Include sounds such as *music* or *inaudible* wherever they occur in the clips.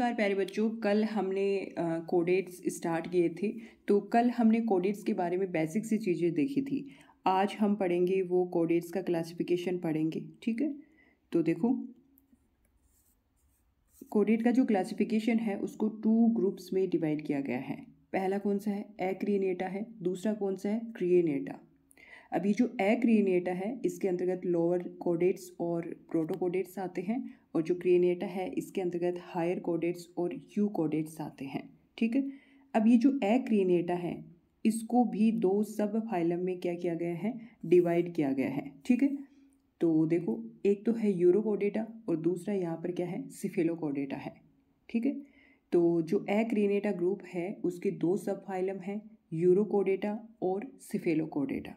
नमस्कार प्यारे बच्चों कल हमने कोडेट्स स्टार्ट किए थे तो कल हमने कोडेट्स के बारे में बेसिक सी चीज़ें देखी थी आज हम पढ़ेंगे वो कोडेट्स का क्लासिफिकेशन पढ़ेंगे ठीक है तो देखो कोडेट का जो क्लासिफिकेशन है उसको टू ग्रुप्स में डिवाइड किया गया है पहला कौन सा है क्रिएनेटा है दूसरा कौन सा है क्रिएनेटा अभी जो क्रिएनेटा है इसके अंतर्गत लोअर कोडेट्स और प्रोटोकोडेट्स आते हैं और जो क्रिएनेटा है इसके अंतर्गत हायर कोडेट्स और यू कोडेट्स आते हैं ठीक है अब ये जो ए क्रिएनेटा है इसको भी दो सब फाइलम में क्या किया गया है डिवाइड किया गया है ठीक है तो देखो एक तो है यूरो कोडेटा और दूसरा यहाँ पर क्या है सिफेलो कोडेटा है ठीक है तो जो ए क्रिएनेटा ग्रुप है उसके दो सब फाइलम हैं यूरो कोडेटा और सिफेलो कोडेटा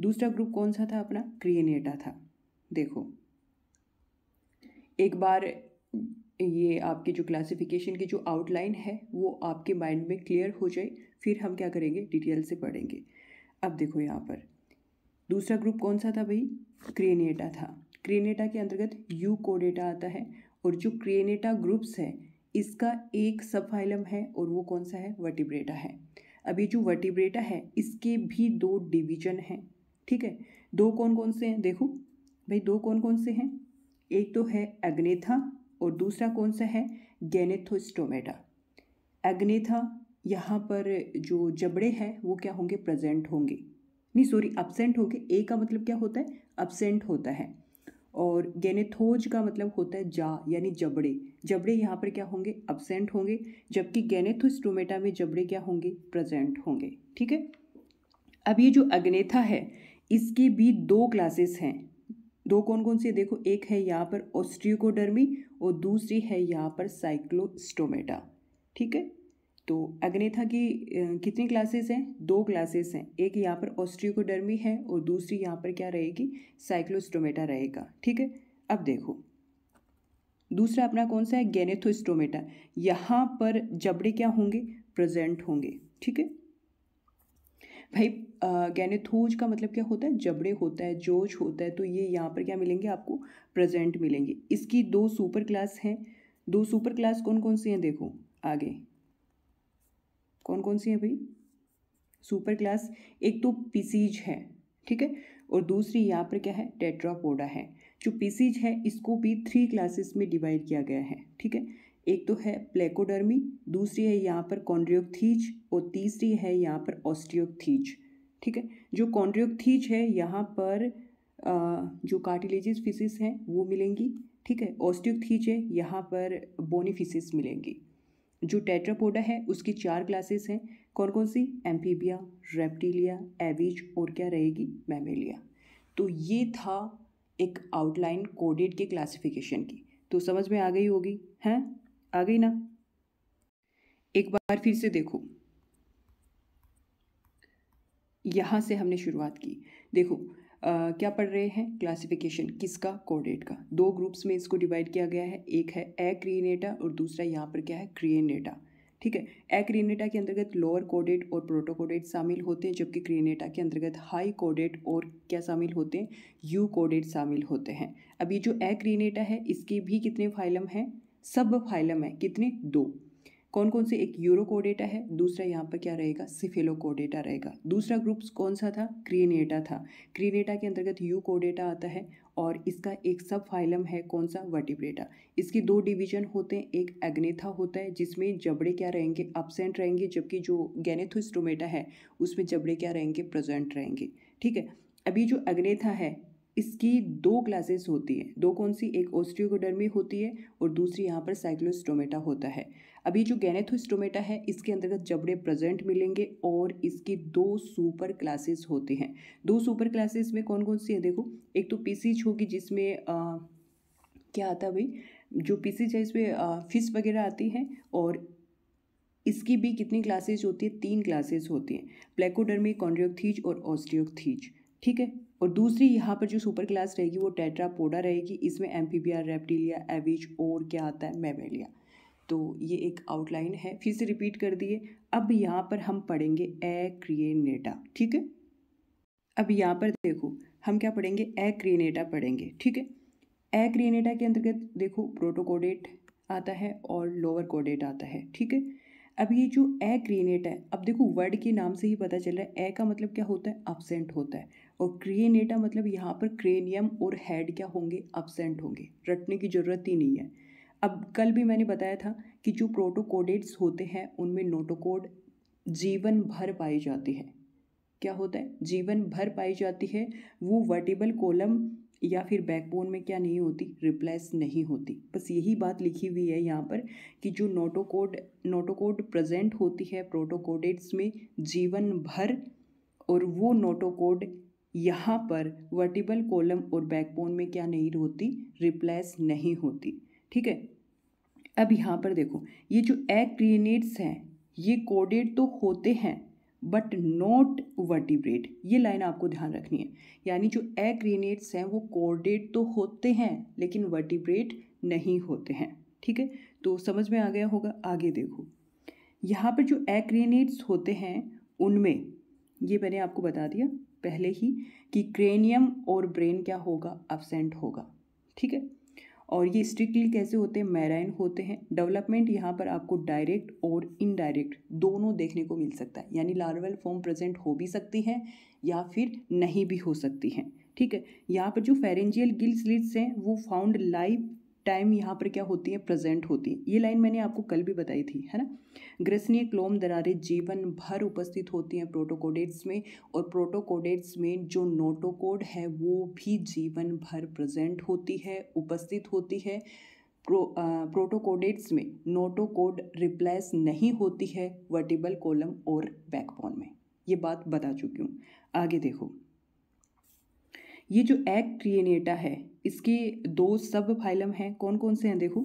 दूसरा ग्रुप कौन सा था अपना क्रिएनेटा था देखो एक बार ये आपकी जो क्लासिफिकेशन की जो आउटलाइन है वो आपके माइंड में क्लियर हो जाए फिर हम क्या करेंगे डिटेल से पढ़ेंगे अब देखो यहाँ पर दूसरा ग्रुप कौन सा था भाई क्रेनेटा था क्रेनेटा के अंतर्गत यू कोडेटा आता है और जो क्रेनेटा ग्रुप्स है इसका एक सब फाइलम है और वो कौन सा है वर्टिब्रेटा है अब ये जो वर्टिब्रेटा है इसके भी दो डिवीजन हैं ठीक है दो कौन कौन से हैं देखो भाई दो कौन कौन से हैं एक तो है अग्नेथा और दूसरा कौन सा है गैनेथोस्टोमेटा अग्नेथा यहाँ पर जो जबड़े हैं वो क्या होंगे प्रेजेंट होंगे नहीं सॉरी अपसेंट होंगे ए का मतलब क्या होता है अपसेंट होता है और गैनेथोज का मतलब होता है जा यानी जबड़े जबड़े यहाँ पर क्या होंगे अपसेंट होंगे जबकि गैनेथोस्टोमेटा में जबड़े क्या होंगे प्रजेंट होंगे ठीक है अब ये जो अग्नेथा है इसके भी दो क्लासेस हैं दो कौन कौन सी है देखो एक है यहाँ पर ऑस्ट्रियोकोडर्मी और दूसरी है यहाँ पर साइक्लोस्टोमेटा ठीक है तो अग्नेथा की कितनी क्लासेस हैं दो क्लासेस हैं एक यहाँ पर ऑस्ट्रियोकोडर्मी है और दूसरी यहाँ पर क्या रहेगी साइक्लोस्टोमेटा रहेगा ठीक है अब देखो दूसरा अपना कौन सा है गैनेथोस्टोमेटा यहाँ पर जबड़े क्या होंगे प्रेजेंट होंगे ठीक है भाई गैनेथोज का मतलब क्या होता है जबड़े होता है जोज होता है तो ये यहाँ पर क्या मिलेंगे आपको प्रेजेंट मिलेंगे इसकी दो सुपर क्लास हैं दो सुपर क्लास कौन कौन सी हैं देखो आगे कौन कौन सी हैं भाई सुपर क्लास एक तो पीसीज है ठीक है और दूसरी यहाँ पर क्या है टेट्रापोडा है जो पीसीज है इसको भी थ्री क्लासेस में डिवाइड किया गया है ठीक है एक तो है प्लेकोडर्मी दूसरी है यहाँ पर कॉन्ड्रियोथीच और तीसरी है यहाँ पर ऑस्टियोथीच ठीक है जो कॉन्ड्रियोथीच है यहाँ पर जो कार्टिलेजिस फिसिस हैं वो मिलेंगी ठीक है ऑस्टियोथीच है यहाँ पर बोनीफिसिस मिलेंगी जो टेट्रापोडा है उसकी चार क्लासेस हैं कौन कौन सी एम्फीबिया रेप्टीलिया एविज और क्या रहेगी मेमेलिया तो ये था एक आउटलाइन कोडेड के क्लासिफिकेशन की तो समझ में आ गई होगी हैं आ गई ना एक बार फिर से देखो यहां से हमने शुरुआत की देखो Uh, क्या पढ़ रहे हैं क्लासिफिकेशन किसका कोडेट का दो ग्रुप्स में इसको डिवाइड किया गया है एक है ए क्रिएनेटा और दूसरा यहाँ पर क्या है क्रिएनेटा ठीक है ए क्रिएनेटा के अंतर्गत लोअर कोडेट और प्रोटोकोडेट शामिल होते हैं जबकि क्रिएनेटा के अंतर्गत हाई कोडेट और क्या शामिल होते हैं यू कोडेट शामिल होते हैं अब ये जो क्रिएनेटा है इसके भी कितने फाइलम हैं सब फाइलम है कितने दो कौन कौन से एक यूरो कोडेटा है दूसरा यहाँ पर क्या रहेगा सिफेलो कोडेटा रहेगा दूसरा ग्रुप्स कौन सा था क्रीनेटा था क्रीनेटा के अंतर्गत यू कोडेटा आता है और इसका एक सब फाइलम है कौन सा वर्टिब्रेटा इसके दो डिवीजन होते हैं एक एग्नेथा होता है जिसमें जबड़े क्या रहेंगे अपसेंट रहेंगे जबकि जो गैनेथोस्टोमेटा है उसमें जबड़े क्या रहेंगे प्रजेंट रहेंगे ठीक है अभी जो अग्नेथा है इसकी दो क्लासेस होती हैं दो कौन सी एक ओस्ट्रियोकोडर्मी होती है और दूसरी यहाँ पर साइक्लोस्टोमेटा होता है अभी जो गैनेथोस्टोमेटा है इसके अंतर्गत जबड़े प्रेजेंट मिलेंगे और इसकी दो सुपर क्लासेस होते हैं दो सुपर क्लासेस में कौन कौन सी है देखो एक तो पीसीच होगी जिसमें आ, क्या आता है भाई जो पीसीच है इसमें फिश वगैरह आती हैं और इसकी भी कितनी क्लासेज होती है तीन क्लासेज होती हैं प्लेकोडर्मी कॉन्ड्रियोथीज और ऑस्टियोथीज ठीक है और दूसरी यहाँ पर जो सुपर क्लास रहेगी वो टेट्रापोडा रहेगी इसमें एम आर रेप्टिलिया एविज और क्या आता है मेमेलिया तो ये एक आउटलाइन है फिर से रिपीट कर दिए अब यहाँ पर हम पढ़ेंगे ए क्रिएनेटा ठीक है अब यहाँ पर देखो हम क्या पढ़ेंगे ए क्रिएनेटा पढ़ेंगे ठीक है ए क्रिएनेटा के अंतर्गत देखो प्रोटोकोडेट आता है और लोअर कोडेट आता है ठीक है अब ये जो ए क्रिएनेटा है अब देखो वर्ड के नाम से ही पता चल रहा है ए का मतलब क्या होता है अपसेंट होता है और क्रिएनेटा मतलब यहाँ पर क्रेनियम और हेड क्या होंगे अपसेंट होंगे रटने की ज़रूरत ही नहीं है अब कल भी मैंने बताया था कि जो प्रोटोकोडेट्स होते हैं उनमें नोटोकोड जीवन भर पाई जाती है क्या होता है जीवन भर पाई जाती है वो वर्टिबल कॉलम या फिर बैकबोन में क्या नहीं होती रिप्लेस नहीं होती बस यही बात लिखी हुई है यहाँ पर कि जो नोटोकोड नोटोकोड प्रेजेंट होती है प्रोटोकोडेट्स में जीवन भर और वो नोटोकोड यहाँ पर वर्टिबल कॉलम और बैकबोन में क्या नहीं होती रिप्लेस नहीं होती ठीक है अब यहाँ पर देखो ये जो एक्रीनेट्स हैं ये कोडेड तो होते हैं बट नॉट वर्टिब्रेट ये लाइन आपको ध्यान रखनी है यानी जो एक्रीनेट्स हैं वो कोडेड तो होते हैं लेकिन वर्टिब्रेट नहीं होते हैं ठीक है तो समझ में आ गया होगा आगे देखो यहाँ पर जो एक्रीनेट्स होते हैं उनमें ये मैंने आपको बता दिया पहले ही कि क्रेनियम और ब्रेन क्या होगा एबसेंट होगा ठीक है और ये स्ट्रिक्टली कैसे होते हैं मैराइन होते हैं डेवलपमेंट यहाँ पर आपको डायरेक्ट और इनडायरेक्ट दोनों देखने को मिल सकता है यानी लार्वल फॉर्म प्रेजेंट हो भी सकती है या फिर नहीं भी हो सकती हैं ठीक है यहाँ पर जो फेरेंजियल गिल्स लिट्स हैं वो फाउंड लाइव टाइम यहाँ पर क्या होती है प्रेजेंट होती है ये लाइन मैंने आपको कल भी बताई थी है ना ग्रसनीय क्लोम दरारें जीवन भर उपस्थित होती हैं प्रोटोकोडेट्स में और प्रोटोकोडेट्स में जो नोटोकोड है वो भी जीवन भर प्रेजेंट होती है उपस्थित होती है प्रो, प्रोटोकोडेट्स में नोटोकोड रिप्लेस नहीं होती है वर्टिबल कॉलम और बैकबोन में ये बात बता चुकी हूँ आगे देखो ये जो एग क्रिएनेटा है इसके दो सब फाइलम हैं कौन कौन से हैं देखो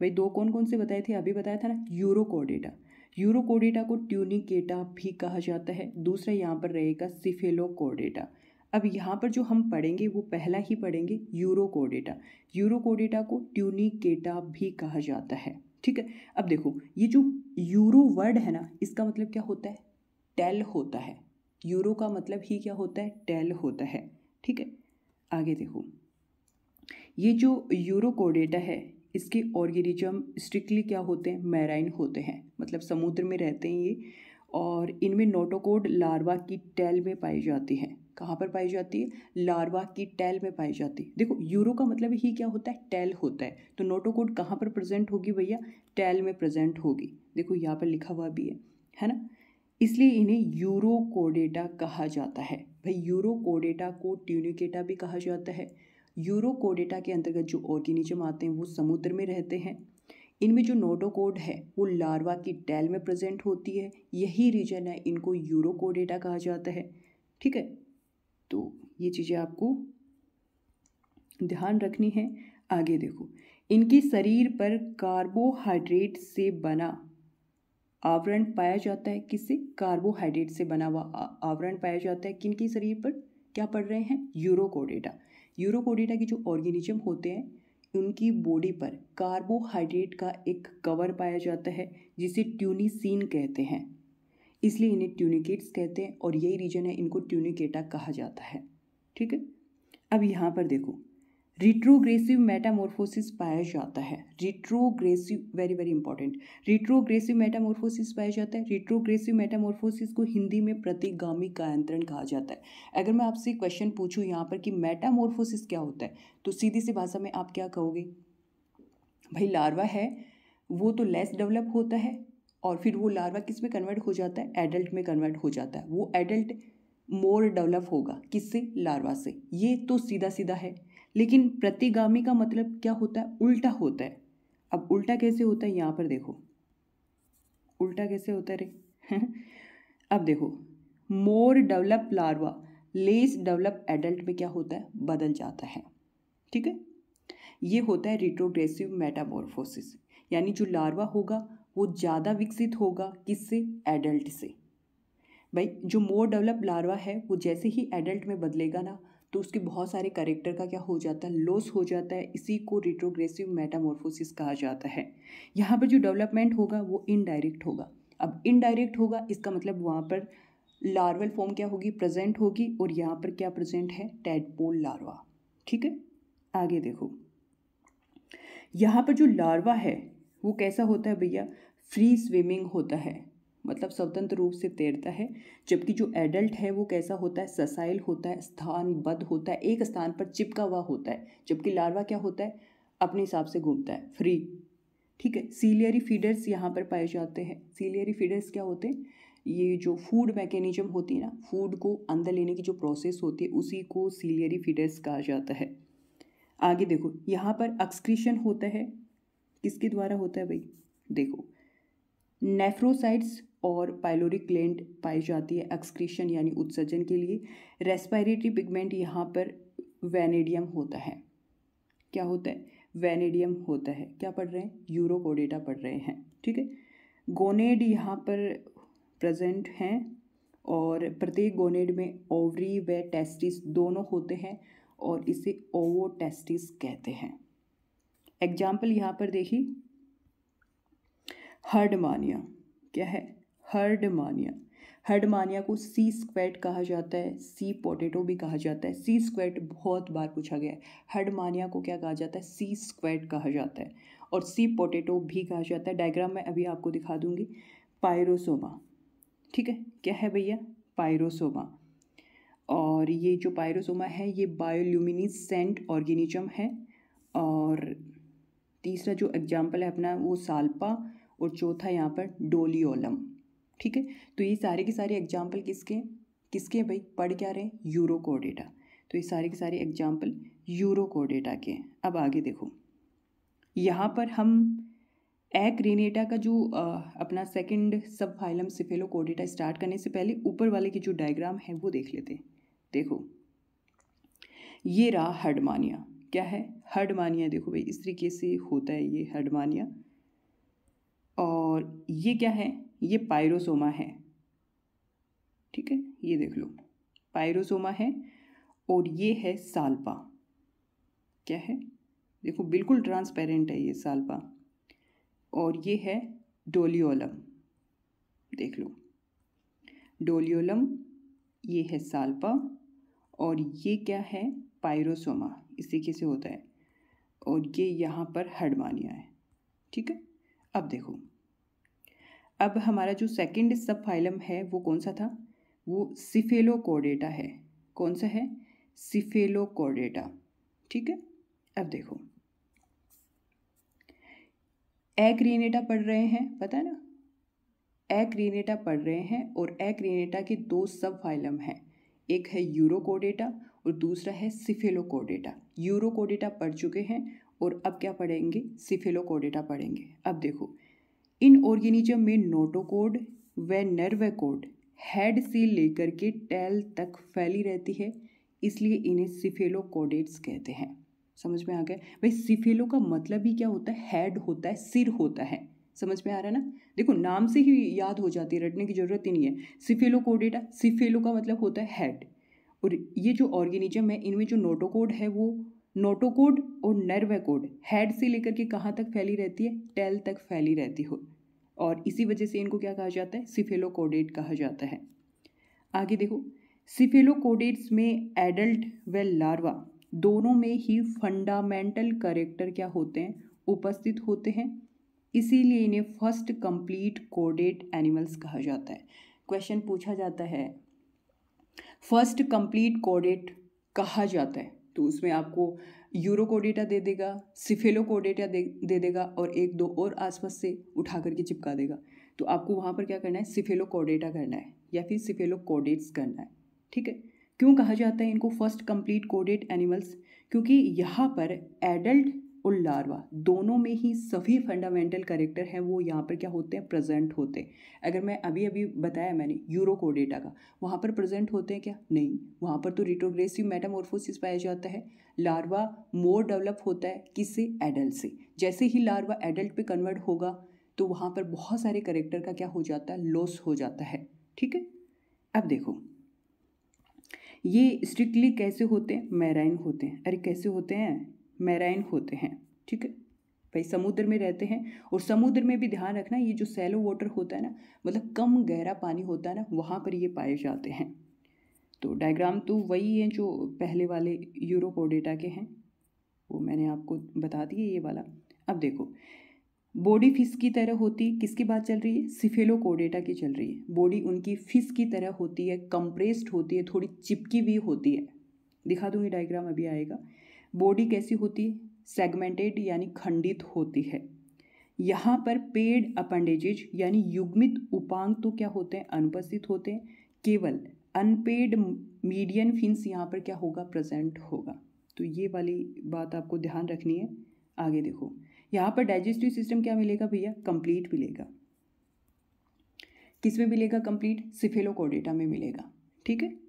भाई दो कौन कौन से बताए थे अभी बताया था ना यूरोकोडेटा यूरोकोडेटा को ट्यूनिकेटा भी कहा जाता है दूसरा यहाँ पर रहेगा सिफेलोकोडेटा अब यहाँ पर जो हम पढ़ेंगे वो पहला ही पढ़ेंगे यूरोकोडेटा यूरोकोडेटा को ट्यूनिकेटा भी कहा जाता है ठीक है अब देखो ये जो यूरो वर्ड है ना इसका मतलब क्या होता है टेल होता है यूरो का मतलब ही क्या होता है टेल होता है ठीक है आगे देखो ये जो यूरोकोडेटा है इसके ऑर्गेनिजम स्ट्रिक्टली क्या होते हैं मैराइन होते हैं मतलब समुद्र में रहते हैं ये और इनमें नोटोकोड लार्वा की टैल में पाई जाती है कहाँ पर पाई जाती है लार्वा की टैल में पाई जाती है देखो यूरो का मतलब ही क्या होता है टैल होता है तो नोटोकोड कहाँ पर प्रेजेंट होगी भैया टैल में प्रेजेंट होगी देखो यहाँ पर लिखा हुआ भी है है ना इसलिए इन्हें यूरोकोडेटा कहा जाता है भाई यूरोकोडेटा को ट्यूनिकेटा भी कहा जाता है यूरोकोडेटा के अंतर्गत जो ऑर्गेनिजम आते हैं वो समुद्र में रहते हैं इनमें जो नोटोकोड है वो लार्वा की टैल में प्रेजेंट होती है यही रीजन है इनको यूरोकोडेटा कहा जाता है ठीक है तो ये चीज़ें आपको ध्यान रखनी है आगे देखो इनकी शरीर पर कार्बोहाइड्रेट से बना आवरण पाया जाता है किससे कार्बोहाइड्रेट से बना हुआ आवरण पाया जाता है किन शरीर पर क्या पढ़ रहे हैं यूरोकोडेटा यूरोकोडेटा के जो ऑर्गेनिज्म होते हैं उनकी बॉडी पर कार्बोहाइड्रेट का एक कवर पाया जाता है जिसे ट्यूनिसिन कहते हैं इसलिए इन्हें ट्यूनिकेट्स कहते हैं और यही रीजन है इनको ट्यूनिकेटा कहा जाता है ठीक है अब यहाँ पर देखो रिट्रोग्रेसिव मेटामोरफोसिस पाया जाता है retrogressive very very important retrogressive metamorphosis पाया जाता है रिट्रोग्रेसिव मेटामोरफोसिस को हिंदी में प्रतिगामी कायंत्रण कहा जाता है अगर मैं आपसे क्वेश्चन पूछूं यहाँ पर कि मेटामोरफोसिस क्या होता है तो सीधी सी भाषा में आप क्या कहोगे भाई लार्वा है वो तो लेस डेवलप होता है और फिर वो लार्वा किस में कन्वर्ट हो जाता है एडल्ट में कन्वर्ट हो जाता है वो एडल्ट मोर डेवलप होगा किससे लार्वा से ये तो सीधा सीधा है लेकिन प्रतिगामी का मतलब क्या होता है उल्टा होता है अब उल्टा कैसे होता है यहाँ पर देखो उल्टा कैसे होता है रे *laughs* अब देखो more develop larva less develop adult में क्या होता है बदल जाता है ठीक है ये होता है रिट्रोग्रेसिव मेटामोरफोसिस यानी जो लार्वा होगा वो ज़्यादा विकसित होगा किससे एडल्ट से भाई जो मोर डेवलप लार्वा है वो जैसे ही एडल्ट में बदलेगा ना तो उसके बहुत सारे करेक्टर का क्या हो जाता है लॉस हो जाता है इसी को रिट्रोग्रेसिव मेटामोर्फोसिस कहा जाता है यहाँ पर जो डेवलपमेंट होगा वो इनडायरेक्ट होगा अब इनडायरेक्ट होगा इसका मतलब वहाँ पर लार्वल फॉर्म क्या होगी प्रेजेंट होगी और यहाँ पर क्या प्रेजेंट है टेडपोल लार्वा ठीक है आगे देखो यहाँ पर जो लार्वा है वो कैसा होता है भैया फ्री स्विमिंग होता है मतलब स्वतंत्र रूप से तैरता है जबकि जो एडल्ट है वो कैसा होता है ससाइल होता है स्थानबद्ध होता है एक स्थान पर चिपका हुआ होता है जबकि लार्वा क्या होता है अपने हिसाब से घूमता है फ्री ठीक है सीलियरी फीडर्स यहाँ पर पाए जाते हैं सीलियरी फीडर्स क्या होते हैं ये जो फूड मैकेनिज्म होती है ना फूड को अंदर लेने की जो प्रोसेस होती है उसी को सीलियरी फीडर्स कहा जाता है आगे देखो यहाँ पर एक्सक्रीशन होता है किसके द्वारा होता है भाई देखो नेफ्रोसाइट्स और पाइलोरिक ग्लैंड पाई जाती है एक्सक्रीशन यानी उत्सर्जन के लिए रेस्पायरेटरी पिगमेंट यहाँ पर वेनेडियम होता है क्या होता है वेनेडियम होता है क्या पढ़ रहे हैं यूरोकोडेटा पढ़ रहे हैं ठीक है गोनेड यहाँ पर प्रेजेंट हैं और प्रत्येक गोनेड में ओवरी व टेस्टिस दोनों होते हैं और इसे ओवो टेस्टिस कहते हैं एग्जाम्पल यहाँ पर देखिए हर्डमानिया क्या है हर्डमानिया हर्डमानिया को सी स्क्वेट कहा जाता है सी पोटेटो भी कहा जाता है सी स्क्वेट बहुत बार पूछा गया है हर्डमानिया को क्या कहा जाता है सी स्क्वेट कहा जाता है और सी पोटेटो भी कहा जाता है डायग्राम में अभी आपको दिखा दूंगी पायरोसोमा ठीक है क्या है भैया पायरोसोमा और ये जो पायरोसोमा है ये सेंट ऑर्गेनिजम है और तीसरा जो एग्जाम्पल है अपना वो साल्पा और चौथा यहाँ पर डोलियोलम ठीक है तो ये सारे के सारे एग्जाम्पल किसके किसके हैं भाई पढ़ क्या रहे यूरो को डेटा तो ये सारे के सारे एग्जाम्पल यूरो को डेटा के हैं अब आगे देखो यहाँ पर हम एक रेनेटा का जो आ, अपना सेकंड सब फाइलम सिफेलो कोडेटा स्टार्ट करने से पहले ऊपर वाले की जो डायग्राम है वो देख लेते हैं देखो ये रहा हडमानिया क्या है हडमानिया देखो भाई इस तरीके से होता है ये हडमानिया और ये क्या है ये पायरोसोमा है ठीक है ये देख लो पायरोसोमा है और ये है साल्पा क्या है देखो बिल्कुल ट्रांसपेरेंट है ये साल्पा और ये है डोलियोलम देख लो डोलियोलम ये है साल्पा और ये क्या है पायरोसोमा इस तरीके से होता है और ये यहाँ पर हडमानिया है ठीक है अब देखो अब हमारा जो सेकंड सब फाइलम है वो कौन सा था वो सिफेलो कोडेटा है कौन सा है सिफेलो कोडेटा ठीक है अब देखो एक्रीनेटा पढ़ रहे हैं पता है ना एक्रीनेटा पढ़ रहे हैं और एक्रीनेटा के दो सब फाइलम हैं एक है यूरोकोडेटा और दूसरा है सिफेलोकोडेटा यूरोकोडेटा पढ़ चुके हैं और अब क्या पढ़ेंगे सिफेलोकोडेटा पढ़ेंगे अब देखो इन ऑर्गेनिज्म में नोटोकोड व नर्वकोड हेड से लेकर के टेल तक फैली रहती है इसलिए इन्हें सिफेलोकोडेट्स कहते हैं समझ में आ गया भाई सिफेलो का मतलब ही क्या होता है हेड होता है सिर होता है समझ में आ रहा है ना देखो नाम से ही याद हो जाती है रटने की ज़रूरत ही नहीं है सिफेलोकोडेटा सिफेलो का मतलब होता है हेड और ये जो ऑर्गेनिज्म है इनमें जो नोटोकोड है वो नोटोकोड और कोड हेड से लेकर के कहाँ तक फैली रहती है टेल तक फैली रहती हो और इसी वजह से इनको क्या कहा जाता है सिफेलोकोडेट कहा जाता है आगे देखो सिफेलोकोडेट्स में एडल्ट व लार्वा दोनों में ही फंडामेंटल करेक्टर क्या होते हैं उपस्थित होते हैं इसीलिए इन्हें फर्स्ट कंप्लीट कोडेट एनिमल्स कहा जाता है क्वेश्चन पूछा जाता है फर्स्ट कंप्लीट कोडेट कहा जाता है तो उसमें आपको यूरो को डेटा दे देगा सिफेलो को डेटा दे दे देगा और एक दो और आसपास से उठा करके चिपका देगा तो आपको वहाँ पर क्या करना है सिफेलो कोडेटा करना है या फिर सिफेलो कोडेट्स करना है ठीक है क्यों कहा जाता है इनको फर्स्ट कंप्लीट कोडेट एनिमल्स क्योंकि यहाँ पर एडल्ट और लार्वा दोनों में ही सभी फंडामेंटल करेक्टर हैं वो यहाँ पर क्या होते हैं प्रेजेंट होते हैं अगर मैं अभी अभी बताया मैंने यूरो डेटा का वहाँ पर प्रेजेंट होते हैं क्या नहीं वहाँ पर तो रिट्रोग्रेसिव मेटामोर्फोसिस पाया जाता है लार्वा मोर डेवलप होता है किससे एडल्ट से जैसे ही लार्वा एडल्ट पे कन्वर्ट होगा तो वहाँ पर बहुत सारे करेक्टर का क्या हो जाता है लॉस हो जाता है ठीक है अब देखो ये स्ट्रिक्टली कैसे होते हैं मैराइन होते हैं अरे कैसे होते हैं मैराइन होते हैं ठीक है भाई समुद्र में रहते हैं और समुद्र में भी ध्यान रखना ये जो सैलो वाटर होता है ना मतलब कम गहरा पानी होता है ना वहाँ पर ये पाए जाते हैं तो डायग्राम तो वही है जो पहले वाले यूरोपोडेटा के हैं वो मैंने आपको बता दिए ये वाला अब देखो बॉडी फिश की तरह होती किसकी बात चल रही है सिफेलो कोडेटा की चल रही है बॉडी उनकी फिश की तरह होती है कंप्रेस्ड होती है थोड़ी चिपकी हुई होती है दिखा दूंगी डायग्राम अभी आएगा बॉडी कैसी होती है सेगमेंटेड यानी खंडित होती है यहाँ पर पेड अपेंडेजेज यानी युग्मित उपांग तो क्या होते हैं अनुपस्थित होते हैं केवल अनपेड मीडियन फिन्स यहाँ पर क्या होगा प्रेजेंट होगा तो ये वाली बात आपको ध्यान रखनी है आगे देखो यहाँ पर डाइजेस्टिव सिस्टम क्या मिलेगा भैया कंप्लीट मिलेगा किस में मिलेगा कंप्लीट सिफेलोकोडेटा में मिलेगा ठीक है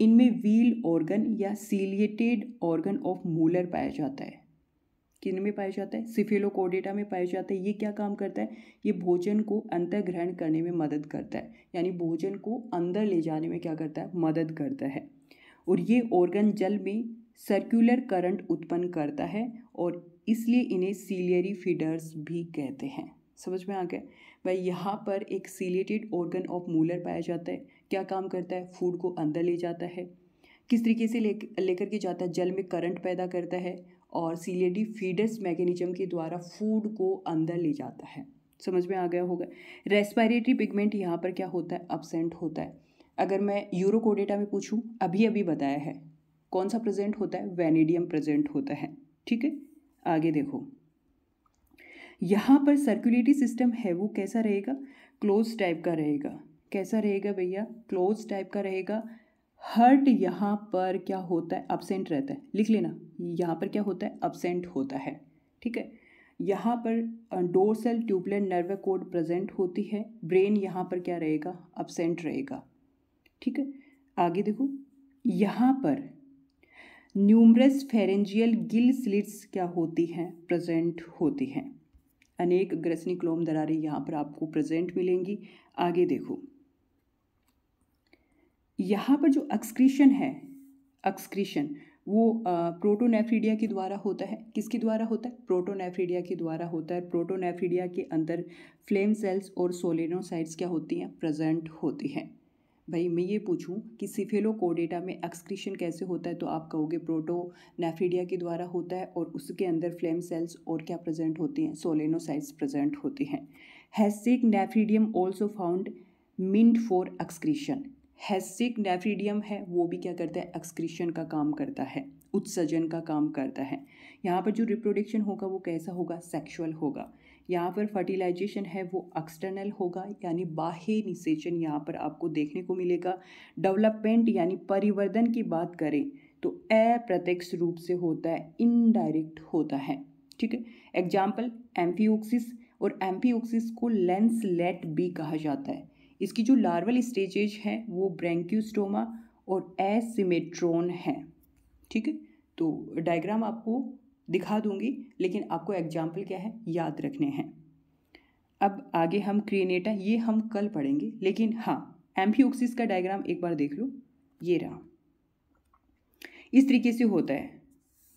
इनमें व्हील ऑर्गन या सीलिएटेड ऑर्गन ऑफ मूलर पाया जाता है किन में पाया जाता है सिफेलोकोडेटा में पाया जाता है ये क्या काम करता है ये भोजन को अंतर ग्रहण करने में मदद करता है यानी भोजन को अंदर ले जाने में क्या करता है मदद करता है और ये ऑर्गन जल में सर्कुलर करंट उत्पन्न करता है और इसलिए इन्हें सीलियरी फीडर्स भी कहते हैं समझ में आ गया भाई यहाँ पर एक सीलेटेड ऑर्गन ऑफ मूलर पाया जाता है क्या काम करता है फूड को अंदर ले जाता है किस तरीके से ले लेकर के जाता है जल में करंट पैदा करता है और सीलेडी फीडर्स मैकेनिज्म के द्वारा फूड को अंदर ले जाता है समझ में आ गया होगा रेस्पायरेटरी पिगमेंट यहाँ पर क्या होता है अपसेंट होता है अगर मैं यूरोकोडेटा में पूछूँ अभी अभी बताया है कौन सा प्रेजेंट होता है वेनेडियम प्रेजेंट होता है ठीक है आगे देखो यहाँ पर सर्कुलेटरी सिस्टम है वो कैसा रहेगा क्लोज टाइप का रहेगा कैसा रहेगा भैया क्लोज टाइप का रहेगा हर्ट यहाँ पर क्या होता है अपसेंट रहता है लिख लेना यहाँ पर क्या होता है अपसेंट होता है ठीक है यहाँ पर dorsal tubular nerve cord present होती है ब्रेन यहाँ पर क्या रहेगा अपसेंट रहेगा ठीक है आगे देखो यहाँ पर न्यूमरस फेरेंजियल गिल स्लिट्स क्या होती हैं प्रेजेंट होती हैं अनेक क्लोम दरारें यहाँ पर आपको प्रेजेंट मिलेंगी आगे देखो यहाँ पर जो एक्सक्रीशन है एक्सक्रीशन वो प्रोटोनेफ्रीडिया के द्वारा होता है किसके द्वारा होता है प्रोटोनेफ्रीडिया के द्वारा होता है प्रोटोनेफ्रीडिया के अंदर फ्लेम सेल्स और सोलेनोसाइट्स क्या होती हैं प्रेजेंट होती हैं भाई मैं ये पूछूं कि सिफेलो कोडेटा में एक्सक्रीशन कैसे होता है तो आप कहोगे प्रोटो नेफ्रीडिया के द्वारा होता है और उसके अंदर फ्लेम सेल्स और क्या प्रेजेंट होती हैं सोलेनोसाइट्स प्रेजेंट होती हैं Hatschek nephridium also found meant for excretion Hatschek nephridium है वो भी क्या करता है एक्सक्रीशन का काम करता है उत्सर्जन का काम करता है यहाँ पर जो रिप्रोडक्शन होगा वो कैसा होगा सेक्सुअल होगा यहाँ पर फर्टिलाइजेशन है वो एक्सटर्नल होगा यानी बाह्य निषेचन यहाँ पर आपको देखने को मिलेगा डेवलपमेंट यानी परिवर्तन की बात करें तो अप्रत्यक्ष रूप से होता है इनडायरेक्ट होता है ठीक है एग्जाम्पल एम्फीओक्सिस और एम्फीओक्सिस को लेंसलेट भी कहा जाता है इसकी जो लार्वल स्टेजेज हैं वो ब्रेंक्यूस्टोमा और एसिमेट्रोन है ठीक है तो डायग्राम आपको दिखा दूंगी लेकिन आपको एग्जाम्पल क्या है याद रखने हैं अब आगे हम क्रिएनेटा ये हम कल पढ़ेंगे लेकिन हाँ एम्फियोक्सिस का डायग्राम एक बार देख लो ये रहा इस तरीके से होता है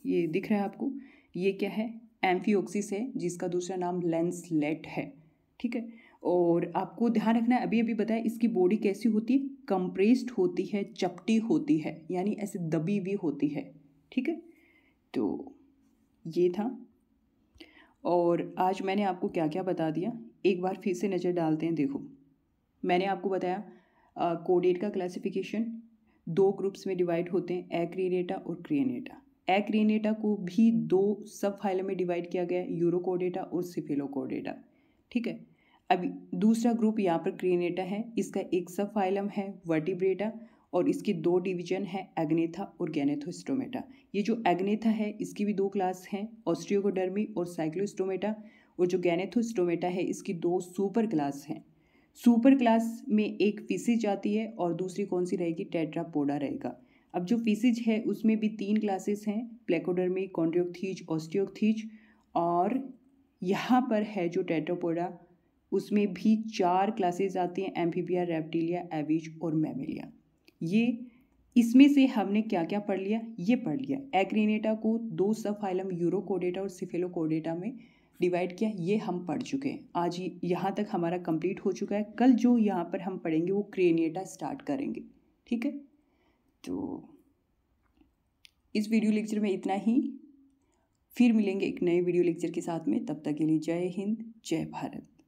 ये दिख रहा है आपको ये क्या है एम्फियोक्सिस है जिसका दूसरा नाम लेंसलेट है ठीक है और आपको ध्यान रखना है अभी अभी बताया इसकी बॉडी कैसी होती है कंप्रेस्ड होती है चपटी होती है यानी ऐसे दबी हुई होती है ठीक है तो ये था और आज मैंने आपको क्या क्या बता दिया एक बार फिर से नज़र डालते हैं देखो मैंने आपको बताया कोडेट का क्लासिफिकेशन दो ग्रुप्स में डिवाइड होते हैं एक्रीनेटा और क्रियनेटा एक्रीनेटा को भी दो सब फाइलों में डिवाइड किया गया है यूरोकोडेटा और सिफेलोकोडेटा ठीक है अब दूसरा ग्रुप यहाँ पर क्रिएनेटा है इसका एक सब फाइलम है वर्टिब्रेटा और इसके दो डिवीजन है एग्नेथा और गैनेथोस्टोमेटा ये जो एग्नेथा है इसकी भी दो क्लास हैं ऑस्ट्रियोकोडर्मी और साइक्लोस्टोमेटा और जो गैनेथोस्टोमेटा है इसकी दो सुपर क्लास हैं सुपर क्लास में एक फिसिज आती है और दूसरी कौन सी रहेगी टेट्रापोडा रहेगा अब जो फिसिज है उसमें भी तीन क्लासेस हैं प्लेकोडर्मी कॉन्ड्रियोथीज ऑस्ट्रियोथीज और यहाँ पर है जो टेट्रापोडा उसमें भी चार क्लासेज आती हैं एम्फीबिया रेप्टिलिया एविज और मेमिलिया ये इसमें से हमने क्या क्या पढ़ लिया ये पढ़ लिया एक्रीनेटा को दो सब फाइलम यूरोकोडेटा और सिफेलोकोडेटा में डिवाइड किया ये हम पढ़ चुके हैं आज यहाँ तक हमारा कंप्लीट हो चुका है कल जो यहाँ पर हम पढ़ेंगे वो क्रेनेटा स्टार्ट करेंगे ठीक है तो इस वीडियो लेक्चर में इतना ही फिर मिलेंगे एक नए वीडियो लेक्चर के साथ में तब तक के लिए जय हिंद जय भारत